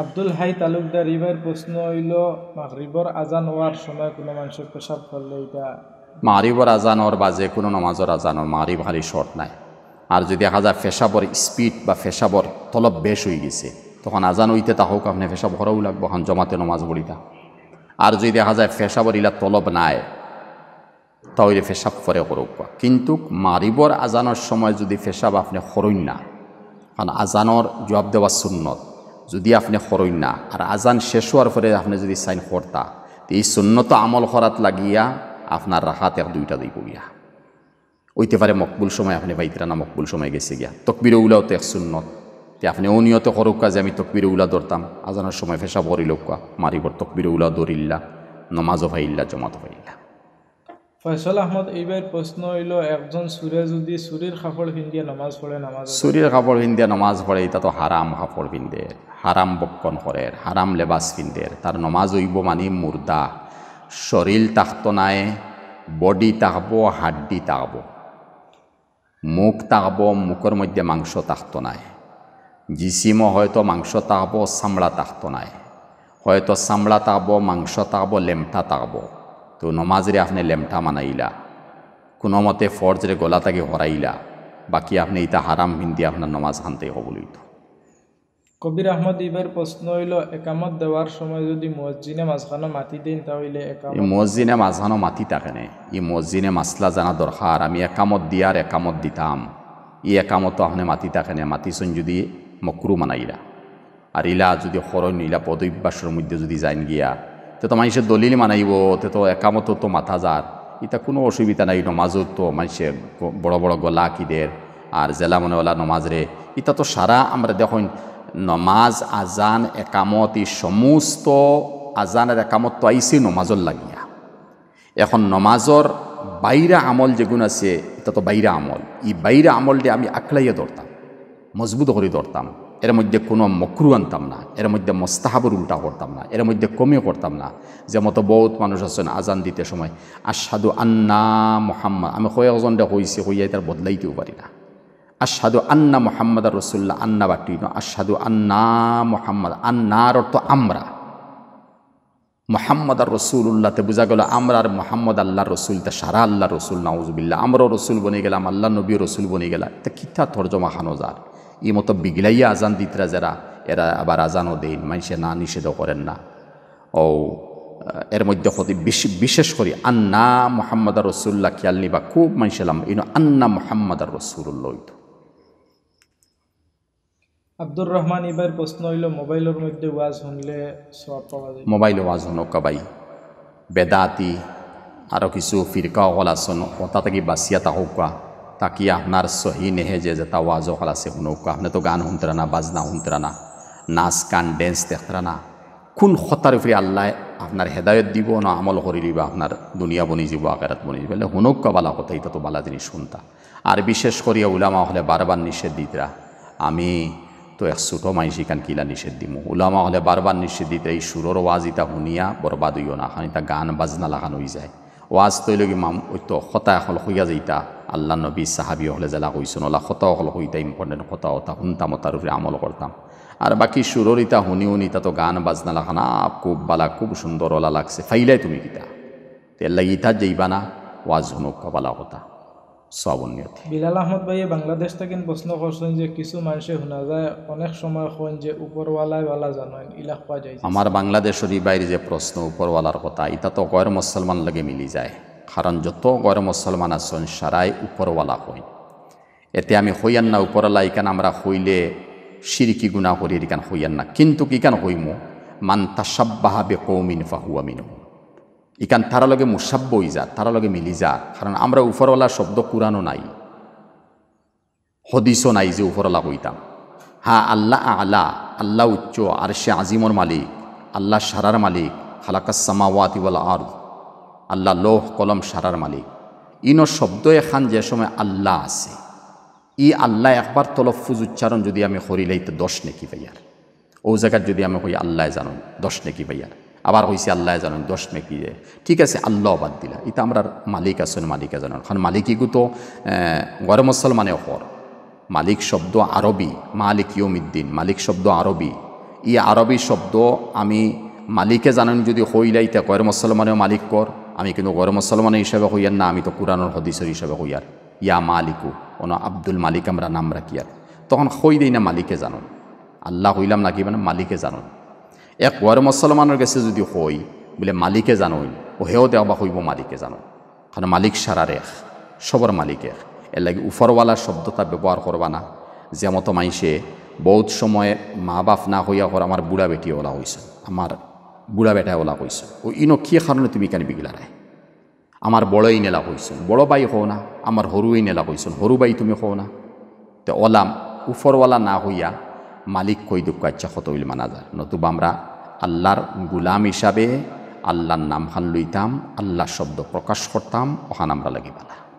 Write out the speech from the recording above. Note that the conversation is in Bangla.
আব্দুল হাই তালুকদার ইবার প্রশ্ন হইল মাগরিবর আজান হওয়ার সময় কোনো মানুষের পেশাব করলে এটা মারিবর আজানর বা যে কোনো নমাজর আজানর মারি ভারী শর্ট নাই আর যদি যায় ফেসাবর স্পিড বা ফেসাবর তলব বেশ হয়ে গেছে তখন আজান হইতে তা হোক আপনি ফেসাব হরাও লাগবো এখন জমাতে নমাজ বলিতা আর যদি দেখা যায় ফেসাবর ইলা তলব নাই তাহলে ফেসাব করে করুক কিন্তু মারিবর আজানোর সময় যদি ফেসাব আপনি হরইন না কারণ আজানোর জবাব দেওয়া সুন্নত যদি আপনি করইন না আর আজান শেষ হওয়ার পরে আপনি যদি সাইন হরতা তো এই শূন্যত আমল হরাত লাগিয়া আপনার রাহাত এক দুইটা দিব গিয়া ওইতে পারে মকবুল সময় আপনি বাইতরা না মকবুল সময় গেছে গিয়া তকবির উলাও তো এক শূন্যত তে আপনি অনিয়ত করুক কাজে আমি তকবির উলা দরতাম আজানের সময় ফেসা বরিল মারিবর তকবির উলা দরিল্লা নমাজও ভাইল্লা জমাত ভাইল্লা ফয়সল আহমদ এইবার প্রশ্ন হইল একজন সুরে যদি সুরের কাপড় ভিন্দিয়া নামাজ পড়ে নামাজ সুরের কাপড় ভিন্দিয়া নামাজ পড়ে এটা তো হারাম কাপড় ভিন্দে হারাম বক্ষণ করে হারাম লেবাস ভিন্দের তার নমাজ হইব মানে মুর্দা শরীর তাকতো নাই বডি তাকব হাড্ডি তাকব মুখ তাকব মুখের মধ্যে মাংস তাকতো নাই জিসিমও হয়তো মাংস তাকব চামড়া তাকতো নাই হয়তো চামড়া তাকব মাংস তাকব লেমটা তাকবো তো নমাজরে আপনি লেমঠা মানাইলা কোনো মতে ফর্জরে গলা তাকে হরাইলা বাকি আপনি এটা হারাম হিন্দি আপনার নমাজ হানতে হবলিত কবির আহমদ ইবের প্রশ্ন হইল একামত দেওয়ার সময় যদি মসজিদে মাঝখানো মাতি দেন তাহলে এই মসজিদে মাঝখানো মাতি তাকেনে এই মসজিদে মাসলা জানা দরকার আমি একামত দিয়ার একামত দিতাম ই একামত আপনি মাতি তাকেনে মাতিছেন যদি মকরু মানাইলা আর ইলা যদি হরণ ইলা পদভ্যাসের মধ্যে যদি যাইন গিয়া তে তো মানুষের দলিল মানাইব তে তো একামত তো মাথা যার এটা কোনো অসুবিধা নাই নমাজত তো মানুষের বড় বড় গলা কিদের আর জেলা মনেওয়ালা নমাজ রে এটা তো সারা আমরা দেখুন নমাজ আজান একামত এই সমস্ত আজান আর একামত তো আইসি নমাজর লাগিয়া এখন নমাজর বাইরা আমল যেগুন আছে এটা তো বাইরা আমল এই বাইরা আমলটি আমি আকলাইয়া ধরতাম মজবুত করে ধরতাম এর মধ্যে কোনো মকরু আনতাম না এর মধ্যে মোস্তাহাবর উল্টা করতাম না এর মধ্যে কমিও করতাম না যে মতো বহুত মানুষ আছেন আজান দিতে সময় আসাদু আন্না মোহাম্মদ আমি কয়েকজনটা হয়েছি হইয়াই তার দিতেও পারি না আসাদু আন্না মোহাম্মদ আর রসুল্লাহ আন্না বাটি ন আসাদু আন্না মোহাম্মদ আন্নার অর্থ আমরা মোহাম্মদ আর রসুল উল্লাহতে বোঝা গেল আমরা আর মোহাম্মদ আল্লাহ রসুল তা সারা আল্লাহ রসুল নাউজবিল্লা আমরাও রসুল বনে গেলাম আল্লাহ নবী রসুল বনে গেলাম তা কিতা তর্জমা হানোজার ই মতো বিগলাইয়া আজান দিতরা যারা এরা আবার আজানও দেন মানুষে না নিষেধ করেন না ও এর মধ্যে হতে বিশেষ করে আন্না মোহাম্মদ রসুল্লাহ খেয়াল নিবা খুব মাইসালাম ইনো আন্না মোহাম্মদ রসুল্লাহ ইত আব্দুর রহমান এবার প্রশ্ন হইল মোবাইলের মধ্যে ওয়াজ শুনলে সব পাওয়া যায় মোবাইল ওয়াজ হন কাবাই বেদাতি আরও কিছু ফিরকা হল আসন হতা থেকে বাসিয়া তাহকা তাকি আপনার সহি নেহে যে যে তা खला से हूँ का आपने तो গান हूनते বাজনা बाजना हूनते रहना नाच कान डेंस देखते কোন খতার উপরে আল্লাহ আপনার হেদায়ত দিব না আমল করি দিব আপনার দুনিয়া বনি যাব আকারাত বনি যাব এলে হনুক্কা বালা কথা এটা তো বালা জিনিস শুনতা আর বিশেষ করিয়া উলামা হলে বারবার নিষেধ দিতরা আমি তো এক ছোটো মাইসি কান কিলা নিষেধ দিমু উলামা হলে বারবার নিষেধ দিতে এই সুরর ওয়াজ ইতা শুনিয়া বরবাদ হইও না এখন এটা গান বাজনা লাগানো যায় ওয়াজ তৈলি মাম ওই তো খতা এখন হইয়া যাইতা আল্লাহ নবী সাহাবি হলে জেলা হইসন ওলা হতা হল হইতা ইম্পর্টেন্ট হতা হতা শুনতাম তার উপরে আমল করতাম আর বাকি সুররিতা হুনি শুনি তা তো গান বাজনা না খুব বালা খুব সুন্দর ওলা লাগছে ফাইলাই তুমি গীতা তেল্লা ইতা যেইবা না ওয়াজ হুনুক কবালা কথা বিলাল আহমদ ভাইয়ে বাংলাদেশ থেকে প্রশ্ন করছেন যে কিছু মানুষের শোনা যায় অনেক সময় হন যে উপরওয়ালায় বালা জানেন ইলাক পাওয়া যায় আমার বাংলাদেশের বাইরে যে প্রশ্ন উপরওয়ালার কথা এটা তো কয়ের মুসলমান লাগে মিলি যায় কারণ যত গর মুসলমান আছেন সারাই উপরওয়ালা হই এতে আমি হইয়ান না উপরওয়ালা ইকান আমরা হইলে সিরকি গুণা করি ইকান হইয়ান না কিন্তু ইকান হইমো মান তাসাব্বাহাবে কৌমিন ফাহুয়া মিনু ইকান তার লগে মুসাব্য হই যা তার লগে মিলি যা কারণ আমরা উপরওয়ালা শব্দ কুরানো নাই হদিসও নাই যে উপরওয়ালা হইতাম হ্যাঁ আল্লাহ আল্লাহ আল্লাহ উচ্চ আর সে আজিমর মালিক আল্লাহ সারার মালিক হালাকা সামাওয়াতি ওয়াল আর্দ আল্লাহ লোহ কলম সারার মালিক ইনো শব্দ এখান যে সময় আল্লাহ আছে ই আল্লাহ একবার তলফুজ উচ্চারণ যদি আমি করিলেই তো দশ নেকি পাইয়ার ও জায়গার যদি আমি হই আল্লাহ জানুন দশ নেকি পাইয়ার আবার হয়েছে আল্লাহ জানুন দশ নেকি যে ঠিক আছে আল্লাহ বাদ দিলা ইতা আমরা মালিক আসুন মালিকা জানুন এখন মালিকিগু তো গরম মুসলমানে হর মালিক শব্দ আরবি মালিক ইয়মিদ্দিন মালিক শব্দ আরবি ই আরবি শব্দ আমি মালিকে জানুন যদি তা গরম মুসলমানেও মালিক কর আমি কিন্তু গর মুসলমানের হিসাবে হইয়ার না আমি তো কোরআনুর হদিসের হিসাবে হইয়ার ইয়া মালিকু অন আব্দুল মালিক আমরা নাম আর তখন হই দেই না মালিকে জানুন আল্লাহ হইলাম নাকি মানে মালিকে জানুন এক গর মুসলমানের কাছে যদি হই বলে মালিকে জানুন ও হেও দেওয়া হইব মালিকে জানুন কারণ মালিক সারা রেখ সবর মালিক এক এর লাগে উফরওয়ালা শব্দটা ব্যবহার করবা না যেমতো মাইসে বহুত সময় মা বাপ না হইয়া কর আমার বুড়া বেটি ওলা হয়েছে আমার বুড়া বেটা ওলা কইছে ও ইনো কি কারণে তুমি কেন বিগলা রায় আমার বড়ই নেলা কইছেন বড় বাই হও না আমার হরুই নেলা কইছেন হরু বাই তুমি হও না তো ওলাম উফরওয়ালা না হইয়া মালিক কই দুঃখ আচ্ছা হতইল মানা যায় নতুবা আমরা আল্লাহর গুলাম হিসাবে আল্লাহর নাম হান লইতাম আল্লাহর শব্দ প্রকাশ করতাম ওহান আমরা পালা